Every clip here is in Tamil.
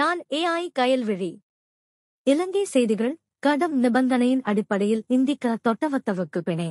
நான் ஏஐ கயல்விழி இலங்கை செய்திகள் கடம் நிபந்தனையின் அடிப்படையில் இந்திக்க தொட்டவத்தவுக்கு பிணை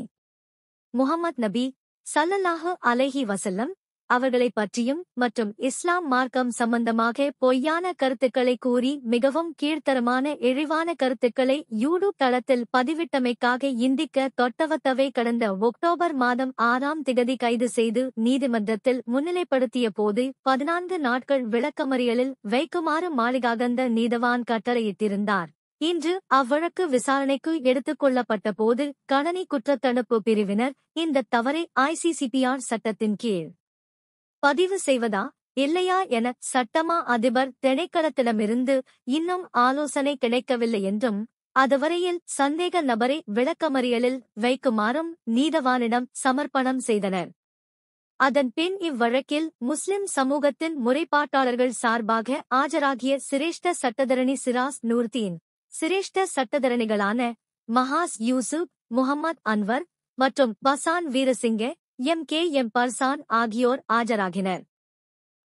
முகமது நபி சல்லல்லாஹு அலைஹி வசல்லம் அவர்களைப் பற்றியும் மற்றும் இஸ்லாம் மார்க்கம் சம்பந்தமாக பொய்யான கருத்துக்களை கூறி மிகவும் கீழ்த்தரமான இழிவான கருத்துக்களை யூடியூப் தளத்தில் பதிவிட்டமைக்காக இந்திக்க தொட்டவத்தவை கடந்த ஒக்டோபர் மாதம் ஆறாம் திகதி கைது செய்து நீதிமன்றத்தில் முன்னிலைப்படுத்திய போது பதினான்கு நாட்கள் விளக்கமறியலில் வைக்குமாறு மாளிகாகந்த நீதவான் கட்டளையிட்டிருந்தார் இன்று அவ்வழக்கு விசாரணைக்கு எடுத்துக் கொள்ளப்பட்ட போது கணனி குற்றத்தடுப்பு பிரிவினர் இந்த தவறை ஐசிசிபிஆர் சட்டத்தின் கீழ் பதிவு செய்வதா இல்லையா என சட்டமா அதிபர் திணைக்களத்திடமிருந்து இன்னும் ஆலோசனை கிடைக்கவில்லை என்றும் அதுவரையில் சந்தேக நபரை விளக்கமறியலில் வைக்குமாறும் நீதவானிடம் சமர்ப்பணம் செய்தனர் அதன் பின் இவ்வழக்கில் முஸ்லிம் சமூகத்தின் முறைப்பாட்டாளர்கள் சார்பாக ஆஜராகிய சிரேஷ்ட சட்டதரணி சிராஸ் நூர்த்தியின் சிரேஷ்ட சட்டதரணிகளான மஹாஸ் யூசுப் முகமது அன்வர் மற்றும் Pasan Weerasinghe M K M Farzan ஆகியோர் ஆஜராகினர்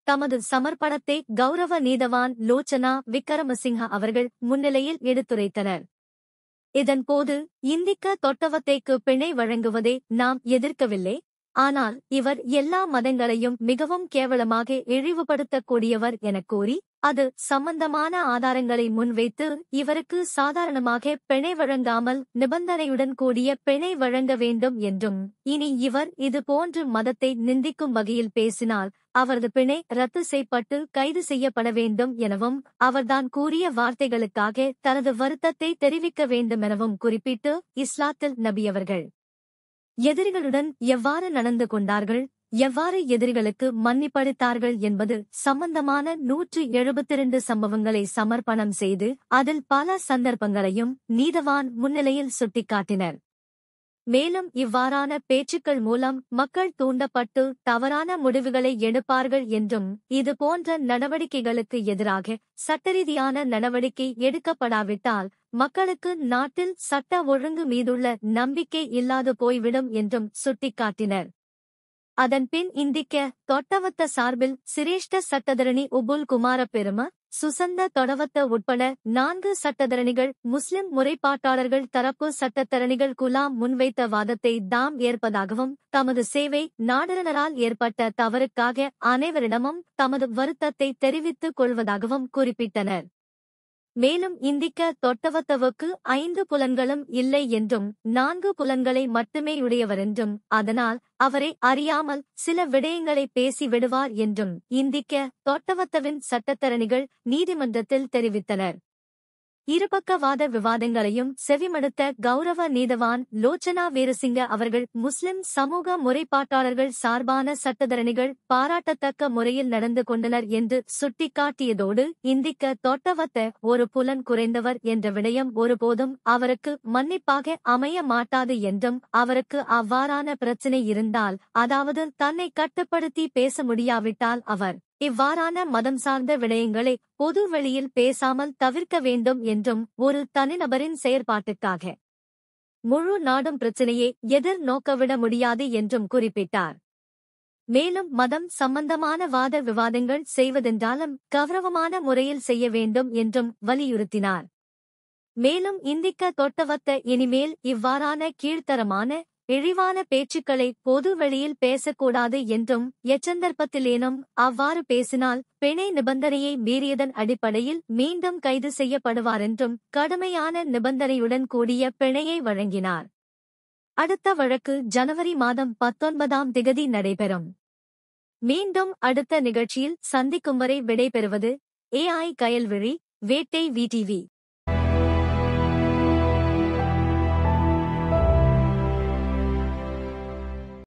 தமது சமர்ப்பணத்தை கௌரவ நீதவான் லோச்சனா விக்ரமசிங்க அவர்கள் முன்னிலையில் எடுத்துரைத்தனர் இதன்போது இந்திக்க தொட்டவத்தைக்கு பிணை வழங்குவதை நாம் எதிர்க்கவில்லை ஆனால் இவர் எல்லா மதங்களையும் மிகவும் கேவலமாக இழிவுபடுத்தக்கூடியவர் எனக் கூறி அது சம்பந்தமான ஆதாரங்களை முன்வைத்து இவருக்கு சாதாரணமாக பிணை வழங்காமல் நிபந்தனையுடன் கூடிய பிணை வழங்க வேண்டும் என்றும் இனி இவர் இது போன்று மதத்தை நிந்திக்கும் வகையில் பேசினால் அவரது பிணை ரத்து செய்யப்பட்டு கைது செய்யப்பட வேண்டும் எனவும் அவர்தான் கூறிய வார்த்தைகளுக்காக தனது வருத்தத்தை தெரிவிக்க வேண்டும் எனவும் குறிப்பிட்டு இஸ்லாத்தில் நபியவர்கள் எதிரிகளுடன் எவ்வாறு நடந்து கொண்டார்கள் எவ்வாறு எதிரிகளுக்கு மன்னிப்படுத்தார்கள் என்பது சம்பந்தமான நூற்று எழுபத்திரண்டு சம்பவங்களை சமர்ப்பணம் செய்து அதில் பல சந்தர்ப்பங்களையும் நீதவான் முன்னிலையில் சுட்டிக்காட்டினர் மேலும் இவ்வாறான பேச்சுக்கள் மூலம் மக்கள் தூண்டப்பட்டு தவறான முடிவுகளை எடுப்பார்கள் என்றும் இதுபோன்ற நடவடிக்கைகளுக்கு எதிராக சட்டரீதியான நடவடிக்கை எடுக்கப்படாவிட்டால் மக்களுக்கு நாட்டில் சட்ட ஒழுங்கு மீதுள்ள நம்பிக்கை இல்லாது போய்விடும் என்றும் சுட்டிக்காட்டினர் அதன்பின் இந்திக்க தொட்டவத்த சார்பில் சிரேஷ்ட சட்டதரணி உபுல் குமார பெரும சுசந்த தொடவத்த உட்பட நான்கு சட்டதரணிகள் முஸ்லிம் முறைப்பாட்டாளர்கள் தரப்பு சட்டத்தரணிகள் குலாம் முன்வைத்த வாதத்தை தாம் ஏற்பதாகவும் தமது சேவை நாடரனரால் ஏற்பட்ட தவறுக்காக அனைவரிடமும் தமது வருத்தத்தை தெரிவித்துக் கொள்வதாகவும் குறிப்பிட்டனர் மேலும் இந்திக்க தொட்டவத்தவுக்கு ஐந்து புலன்களும் இல்லை என்றும் நான்கு புலன்களை மட்டுமே என்றும் அதனால் அவரை அறியாமல் சில விடயங்களை பேசி விடுவார் என்றும் இந்திக்க தொட்டவத்தவின் சட்டத்தரணிகள் நீதிமன்றத்தில் தெரிவித்தனர் இருபக்கவாத விவாதங்களையும் செவிமடுத்த கௌரவ நீதவான் லோச்சனா வீரசிங்க அவர்கள் முஸ்லிம் சமூக முறைப்பாட்டாளர்கள் சார்பான சட்டத்தரணிகள் பாராட்டத்தக்க முறையில் நடந்து கொண்டனர் என்று சுட்டிக்காட்டியதோடு இந்திக்க தொட்டவத்த ஒரு புலன் குறைந்தவர் என்ற விடயம் ஒருபோதும் அவருக்கு மன்னிப்பாக அமைய மாட்டாது என்றும் அவருக்கு அவ்வாறான பிரச்சினை இருந்தால் அதாவது தன்னை கட்டுப்படுத்தி பேச முடியாவிட்டால் அவர் இவ்வாறான மதம் சார்ந்த விடயங்களை பொது வெளியில் பேசாமல் தவிர்க்க வேண்டும் என்றும் ஒரு தனிநபரின் செயற்பாட்டுக்காக முழு நாடும் பிரச்சினையை எதிர் நோக்கவிட முடியாது என்றும் குறிப்பிட்டார் மேலும் மதம் சம்பந்தமான வாத விவாதங்கள் செய்வதென்றாலும் கௌரவமான முறையில் செய்ய வேண்டும் என்றும் வலியுறுத்தினார் மேலும் இந்திக்க தொட்டவத்த இனிமேல் இவ்வாறான கீழ்த்தரமான இழிவான பேச்சுக்களை பொது வெளியில் பேசக்கூடாது என்றும் எச்சந்தர்ப்பத்திலேனும் அவ்வாறு பேசினால் பிணை நிபந்தனையை மீறியதன் அடிப்படையில் மீண்டும் கைது செய்யப்படுவாரென்றும் கடுமையான நிபந்தனையுடன் கூடிய பிணையை வழங்கினார் அடுத்த வழக்கு ஜனவரி மாதம் பத்தொன்பதாம் திகதி நடைபெறும் மீண்டும் அடுத்த நிகழ்ச்சியில் சந்திக்கும் வரை விடைபெறுவது ஏஐ கயல்விழி வேட்டை விடிவி